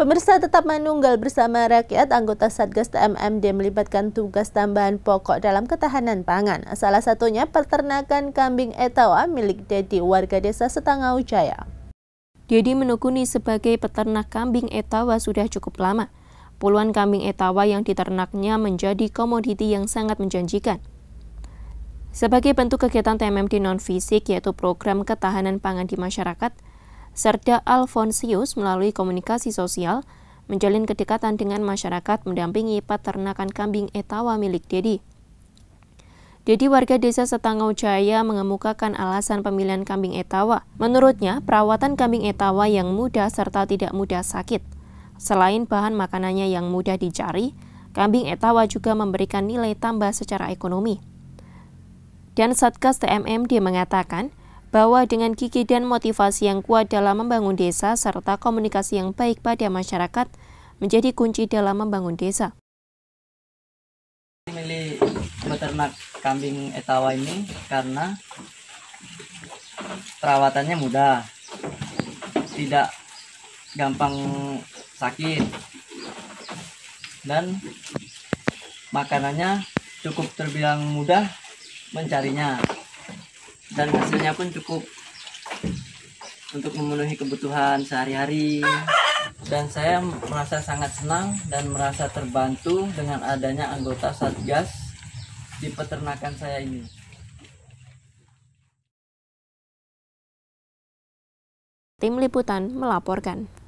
Pemirsa tetap menunggal bersama rakyat, anggota Satgas TMMD melibatkan tugas tambahan pokok dalam ketahanan pangan. Salah satunya peternakan kambing etawa milik Dedi warga desa Setangau Jaya. Dedi menekuni sebagai peternak kambing etawa sudah cukup lama. Puluhan kambing etawa yang diternaknya menjadi komoditi yang sangat menjanjikan. Sebagai bentuk kegiatan TMMD non-fisik yaitu program ketahanan pangan di masyarakat, serta Alfonsius melalui komunikasi sosial menjalin kedekatan dengan masyarakat mendampingi peternakan kambing etawa milik Dedi. Dedi warga desa Setangau Jaya mengemukakan alasan pemilihan kambing etawa. Menurutnya, perawatan kambing etawa yang mudah serta tidak mudah sakit. Selain bahan makanannya yang mudah dicari, kambing etawa juga memberikan nilai tambah secara ekonomi. Dan Satgas TMMD mengatakan, bahwa dengan gigi dan motivasi yang kuat dalam membangun desa serta komunikasi yang baik pada masyarakat menjadi kunci dalam membangun desa. Milih peternak kambing etawa ini karena perawatannya mudah, tidak gampang sakit, dan makanannya cukup terbilang mudah mencarinya dan hasilnya pun cukup untuk memenuhi kebutuhan sehari-hari dan saya merasa sangat senang dan merasa terbantu dengan adanya anggota Satgas di peternakan saya ini. Tim Liputan melaporkan.